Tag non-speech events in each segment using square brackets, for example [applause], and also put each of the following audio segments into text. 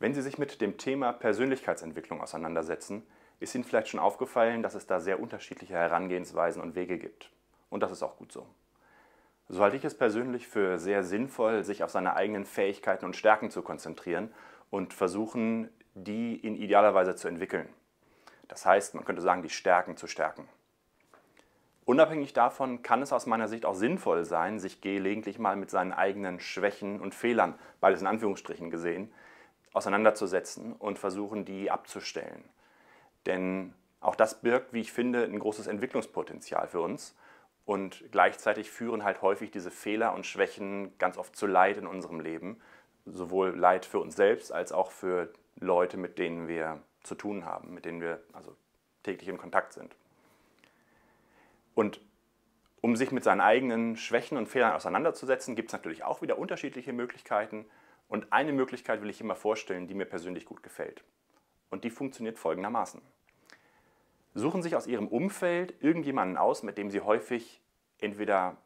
Wenn Sie sich mit dem Thema Persönlichkeitsentwicklung auseinandersetzen, ist Ihnen vielleicht schon aufgefallen, dass es da sehr unterschiedliche Herangehensweisen und Wege gibt. Und das ist auch gut so. So halte ich es persönlich für sehr sinnvoll, sich auf seine eigenen Fähigkeiten und Stärken zu konzentrieren und versuchen, die in idealer Weise zu entwickeln. Das heißt, man könnte sagen, die Stärken zu stärken. Unabhängig davon kann es aus meiner Sicht auch sinnvoll sein, sich gelegentlich mal mit seinen eigenen Schwächen und Fehlern, beides in Anführungsstrichen gesehen, auseinanderzusetzen und versuchen, die abzustellen. Denn auch das birgt, wie ich finde, ein großes Entwicklungspotenzial für uns. Und gleichzeitig führen halt häufig diese Fehler und Schwächen ganz oft zu Leid in unserem Leben. Sowohl Leid für uns selbst als auch für Leute, mit denen wir zu tun haben, mit denen wir also täglich in Kontakt sind. Und um sich mit seinen eigenen Schwächen und Fehlern auseinanderzusetzen, gibt es natürlich auch wieder unterschiedliche Möglichkeiten. Und eine Möglichkeit will ich hier mal vorstellen, die mir persönlich gut gefällt. Und die funktioniert folgendermaßen. Suchen Sie sich aus Ihrem Umfeld irgendjemanden aus, mit dem Sie häufig entweder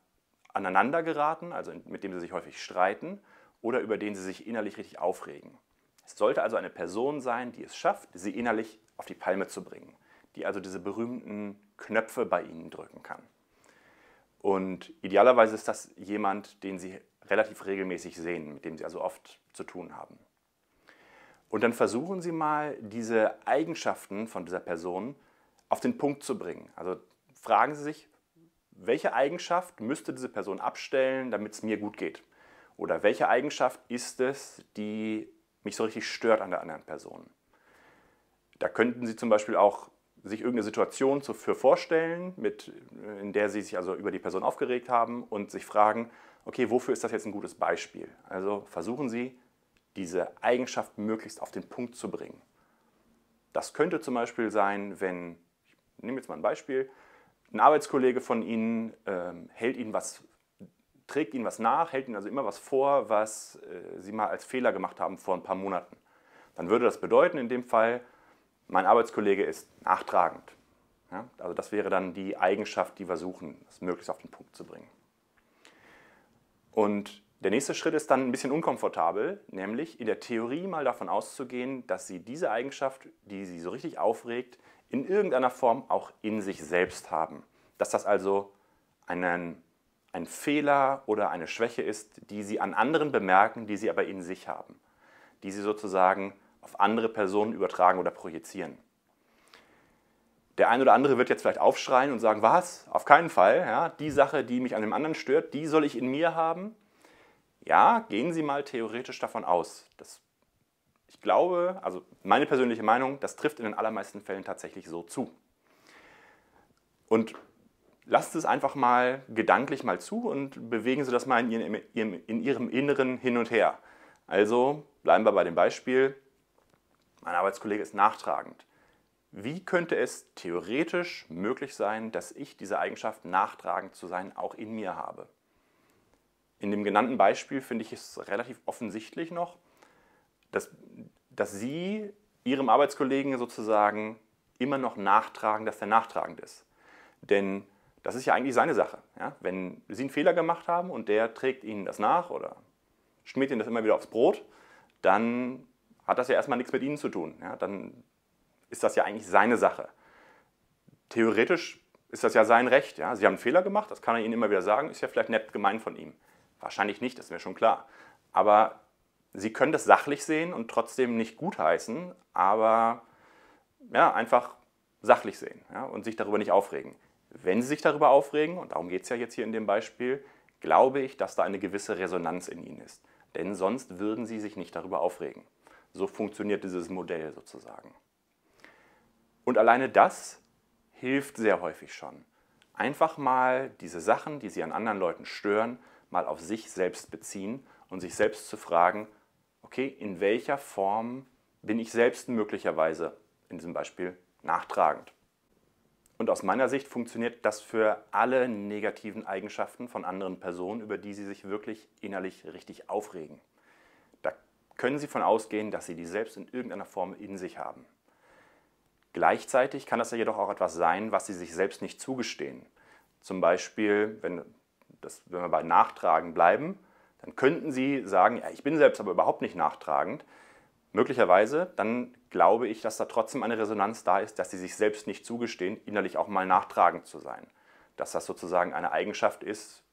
aneinander geraten, also mit dem Sie sich häufig streiten, oder über den Sie sich innerlich richtig aufregen. Es sollte also eine Person sein, die es schafft, Sie innerlich auf die Palme zu bringen, die also diese berühmten Knöpfe bei Ihnen drücken kann. Und idealerweise ist das jemand, den Sie relativ regelmäßig sehen, mit dem Sie also oft zu tun haben. Und dann versuchen Sie mal, diese Eigenschaften von dieser Person auf den Punkt zu bringen. Also fragen Sie sich, welche Eigenschaft müsste diese Person abstellen, damit es mir gut geht? Oder welche Eigenschaft ist es, die mich so richtig stört an der anderen Person? Da könnten Sie zum Beispiel auch sich irgendeine Situation für vorstellen, mit, in der Sie sich also über die Person aufgeregt haben und sich fragen, okay, wofür ist das jetzt ein gutes Beispiel? Also versuchen Sie, diese Eigenschaft möglichst auf den Punkt zu bringen. Das könnte zum Beispiel sein, wenn, ich nehme jetzt mal ein Beispiel, ein Arbeitskollege von Ihnen ähm, hält Ihnen was, trägt Ihnen was nach, hält Ihnen also immer was vor, was äh, Sie mal als Fehler gemacht haben vor ein paar Monaten. Dann würde das bedeuten in dem Fall, mein Arbeitskollege ist nachtragend. Ja? Also das wäre dann die Eigenschaft, die wir suchen, es möglichst auf den Punkt zu bringen. Und der nächste Schritt ist dann ein bisschen unkomfortabel, nämlich in der Theorie mal davon auszugehen, dass sie diese Eigenschaft, die sie so richtig aufregt, in irgendeiner Form auch in sich selbst haben. Dass das also einen, ein Fehler oder eine Schwäche ist, die sie an anderen bemerken, die sie aber in sich haben, die sie sozusagen auf andere Personen übertragen oder projizieren. Der eine oder andere wird jetzt vielleicht aufschreien und sagen, was? Auf keinen Fall. Ja, die Sache, die mich an dem anderen stört, die soll ich in mir haben. Ja, gehen Sie mal theoretisch davon aus. Das, ich glaube, also meine persönliche Meinung, das trifft in den allermeisten Fällen tatsächlich so zu. Und lasst es einfach mal gedanklich mal zu und bewegen Sie das mal in Ihrem, in Ihrem Inneren hin und her. Also bleiben wir bei dem Beispiel. Mein Arbeitskollege ist nachtragend. Wie könnte es theoretisch möglich sein, dass ich diese Eigenschaft nachtragend zu sein auch in mir habe? In dem genannten Beispiel finde ich es relativ offensichtlich noch, dass, dass Sie Ihrem Arbeitskollegen sozusagen immer noch nachtragen, dass der nachtragend ist. Denn das ist ja eigentlich seine Sache. Ja? Wenn Sie einen Fehler gemacht haben und der trägt Ihnen das nach oder schmiert Ihnen das immer wieder aufs Brot, dann hat das ja erstmal nichts mit Ihnen zu tun. Ja? Dann ist das ja eigentlich seine Sache. Theoretisch ist das ja sein Recht. Ja? Sie haben einen Fehler gemacht, das kann er Ihnen immer wieder sagen, ist ja vielleicht nett gemein von ihm. Wahrscheinlich nicht, das ist mir schon klar. Aber Sie können das sachlich sehen und trotzdem nicht gutheißen, aber ja, einfach sachlich sehen ja, und sich darüber nicht aufregen. Wenn Sie sich darüber aufregen, und darum geht es ja jetzt hier in dem Beispiel, glaube ich, dass da eine gewisse Resonanz in Ihnen ist. Denn sonst würden Sie sich nicht darüber aufregen. So funktioniert dieses Modell sozusagen. Und alleine das hilft sehr häufig schon. Einfach mal diese Sachen, die sie an anderen Leuten stören, mal auf sich selbst beziehen und sich selbst zu fragen, okay, in welcher Form bin ich selbst möglicherweise in diesem Beispiel nachtragend? Und aus meiner Sicht funktioniert das für alle negativen Eigenschaften von anderen Personen, über die sie sich wirklich innerlich richtig aufregen. Da können sie von ausgehen, dass sie die selbst in irgendeiner Form in sich haben. Gleichzeitig kann das ja jedoch auch etwas sein, was sie sich selbst nicht zugestehen. Zum Beispiel, wenn, das, wenn wir bei Nachtragen bleiben, dann könnten sie sagen, ja, ich bin selbst aber überhaupt nicht nachtragend. Möglicherweise, dann glaube ich, dass da trotzdem eine Resonanz da ist, dass sie sich selbst nicht zugestehen, innerlich auch mal nachtragend zu sein. Dass das sozusagen eine Eigenschaft ist,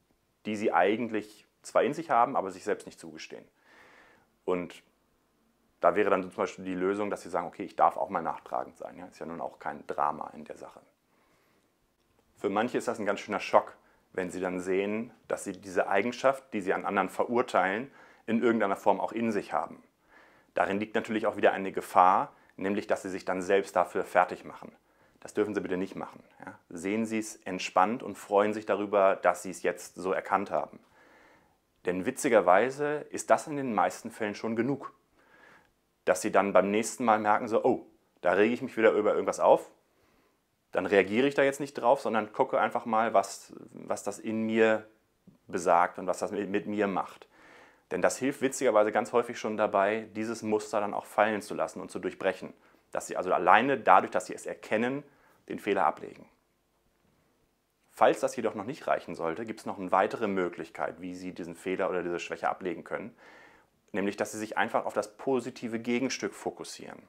die sie eigentlich zwar in sich haben, aber sich selbst nicht zugestehen. Und da wäre dann zum Beispiel die Lösung, dass sie sagen, okay, ich darf auch mal nachtragend sein. Ja? Ist ja nun auch kein Drama in der Sache. Für manche ist das ein ganz schöner Schock, wenn sie dann sehen, dass sie diese Eigenschaft, die sie an anderen verurteilen, in irgendeiner Form auch in sich haben. Darin liegt natürlich auch wieder eine Gefahr, nämlich dass sie sich dann selbst dafür fertig machen. Das dürfen sie bitte nicht machen. Ja? Sehen Sie es entspannt und freuen sich darüber, dass Sie es jetzt so erkannt haben. Denn witzigerweise ist das in den meisten Fällen schon genug dass sie dann beim nächsten Mal merken, so, oh, da rege ich mich wieder über irgendwas auf. Dann reagiere ich da jetzt nicht drauf, sondern gucke einfach mal, was, was das in mir besagt und was das mit, mit mir macht. Denn das hilft witzigerweise ganz häufig schon dabei, dieses Muster dann auch fallen zu lassen und zu durchbrechen. Dass sie also alleine dadurch, dass sie es erkennen, den Fehler ablegen. Falls das jedoch noch nicht reichen sollte, gibt es noch eine weitere Möglichkeit, wie Sie diesen Fehler oder diese Schwäche ablegen können nämlich dass sie sich einfach auf das positive Gegenstück fokussieren.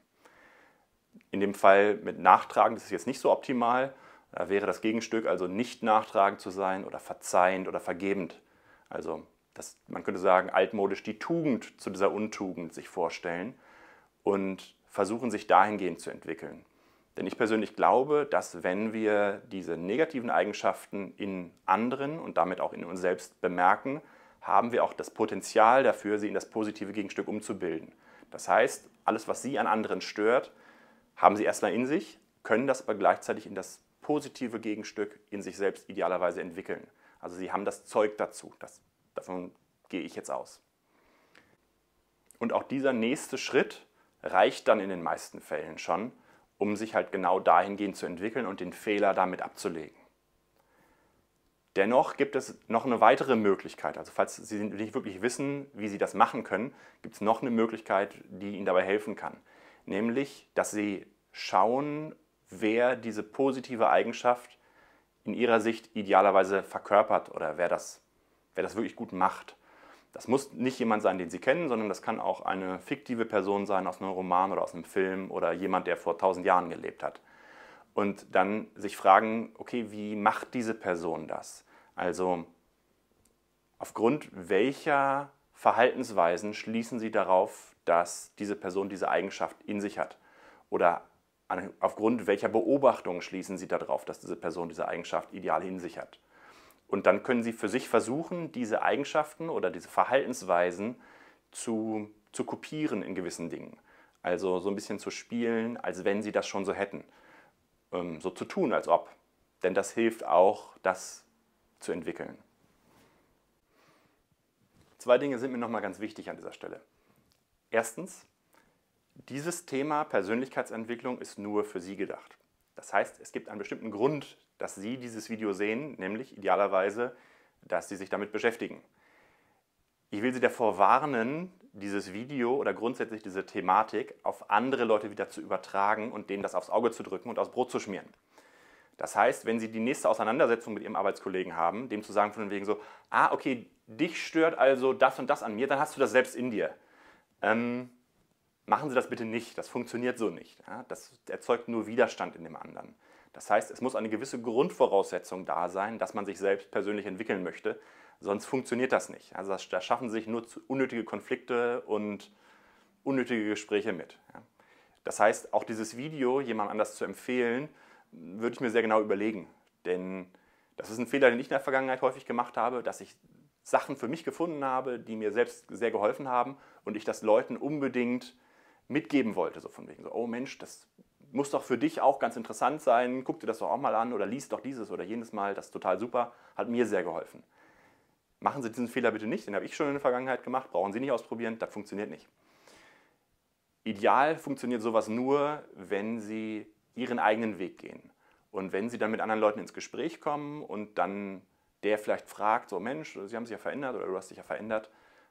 In dem Fall mit Nachtragen, das ist jetzt nicht so optimal, da wäre das Gegenstück also nicht nachtragend zu sein oder verzeihend oder vergebend. Also das, man könnte sagen, altmodisch die Tugend zu dieser Untugend sich vorstellen und versuchen sich dahingehend zu entwickeln. Denn ich persönlich glaube, dass wenn wir diese negativen Eigenschaften in anderen und damit auch in uns selbst bemerken, haben wir auch das Potenzial dafür, sie in das positive Gegenstück umzubilden. Das heißt, alles, was sie an anderen stört, haben sie erstmal in sich, können das aber gleichzeitig in das positive Gegenstück in sich selbst idealerweise entwickeln. Also sie haben das Zeug dazu. Das, davon gehe ich jetzt aus. Und auch dieser nächste Schritt reicht dann in den meisten Fällen schon, um sich halt genau dahingehend zu entwickeln und den Fehler damit abzulegen. Dennoch gibt es noch eine weitere Möglichkeit. Also falls Sie nicht wirklich wissen, wie Sie das machen können, gibt es noch eine Möglichkeit, die Ihnen dabei helfen kann. Nämlich, dass Sie schauen, wer diese positive Eigenschaft in Ihrer Sicht idealerweise verkörpert oder wer das, wer das wirklich gut macht. Das muss nicht jemand sein, den Sie kennen, sondern das kann auch eine fiktive Person sein aus einem Roman oder aus einem Film oder jemand, der vor tausend Jahren gelebt hat und dann sich fragen, okay, wie macht diese Person das? Also aufgrund welcher Verhaltensweisen schließen Sie darauf, dass diese Person diese Eigenschaft in sich hat? Oder aufgrund welcher Beobachtungen schließen Sie darauf, dass diese Person diese Eigenschaft ideal in sich hat? Und dann können Sie für sich versuchen, diese Eigenschaften oder diese Verhaltensweisen zu, zu kopieren in gewissen Dingen. Also so ein bisschen zu spielen, als wenn Sie das schon so hätten. Ähm, so zu tun, als ob. Denn das hilft auch, das zu entwickeln. Zwei Dinge sind mir nochmal ganz wichtig an dieser Stelle. Erstens, dieses Thema Persönlichkeitsentwicklung ist nur für Sie gedacht. Das heißt, es gibt einen bestimmten Grund, dass Sie dieses Video sehen, nämlich idealerweise, dass Sie sich damit beschäftigen. Ich will Sie davor warnen, dieses Video oder grundsätzlich diese Thematik auf andere Leute wieder zu übertragen und denen das aufs Auge zu drücken und aufs Brot zu schmieren. Das heißt, wenn Sie die nächste Auseinandersetzung mit Ihrem Arbeitskollegen haben, dem zu sagen von wegen so, ah, okay, dich stört also das und das an mir, dann hast du das selbst in dir. Ähm, machen Sie das bitte nicht, das funktioniert so nicht. Ja? Das erzeugt nur Widerstand in dem anderen. Das heißt, es muss eine gewisse Grundvoraussetzung da sein, dass man sich selbst persönlich entwickeln möchte. Sonst funktioniert das nicht. Also da schaffen sich nur unnötige Konflikte und unnötige Gespräche mit. Das heißt, auch dieses Video jemand anders zu empfehlen, würde ich mir sehr genau überlegen. Denn das ist ein Fehler, den ich in der Vergangenheit häufig gemacht habe, dass ich Sachen für mich gefunden habe, die mir selbst sehr geholfen haben und ich das Leuten unbedingt mitgeben wollte. So von wegen so, oh Mensch, das muss doch für dich auch ganz interessant sein. Guck dir das doch auch mal an oder liest doch dieses oder jenes mal. Das ist total super. Hat mir sehr geholfen. Machen Sie diesen Fehler bitte nicht. Den habe ich schon in der Vergangenheit gemacht. Brauchen Sie nicht ausprobieren. Das funktioniert nicht. Ideal funktioniert sowas nur, wenn Sie Ihren eigenen Weg gehen. Und wenn Sie dann mit anderen Leuten ins Gespräch kommen und dann der vielleicht fragt, so Mensch, Sie haben sich ja verändert oder du hast dich ja verändert,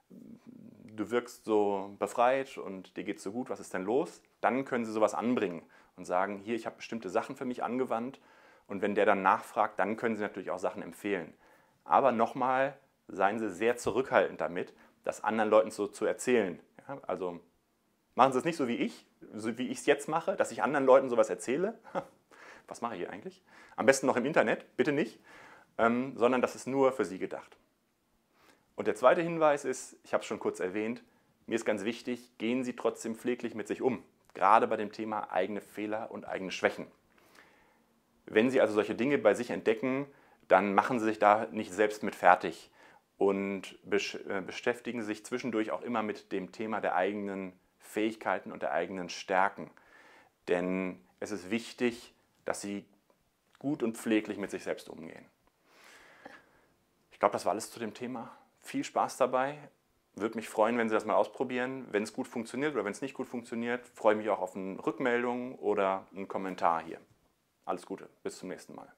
du wirkst so befreit und dir geht es so gut, was ist denn los? Dann können Sie sowas anbringen und sagen, hier, ich habe bestimmte Sachen für mich angewandt. Und wenn der dann nachfragt, dann können Sie natürlich auch Sachen empfehlen. Aber nochmal, seien Sie sehr zurückhaltend damit, das anderen Leuten so zu erzählen. Ja, also machen Sie es nicht so wie ich, so wie ich es jetzt mache, dass ich anderen Leuten sowas erzähle. [laughs] Was mache ich hier eigentlich? Am besten noch im Internet, bitte nicht, ähm, sondern das ist nur für Sie gedacht. Und der zweite Hinweis ist, ich habe es schon kurz erwähnt, mir ist ganz wichtig, gehen Sie trotzdem pfleglich mit sich um gerade bei dem Thema eigene Fehler und eigene Schwächen. Wenn Sie also solche Dinge bei sich entdecken, dann machen Sie sich da nicht selbst mit fertig und äh, beschäftigen sich zwischendurch auch immer mit dem Thema der eigenen Fähigkeiten und der eigenen Stärken. Denn es ist wichtig, dass Sie gut und pfleglich mit sich selbst umgehen. Ich glaube, das war alles zu dem Thema. Viel Spaß dabei würde mich freuen, wenn Sie das mal ausprobieren. Wenn es gut funktioniert oder wenn es nicht gut funktioniert, freue ich mich auch auf eine Rückmeldung oder einen Kommentar hier. Alles Gute, bis zum nächsten Mal.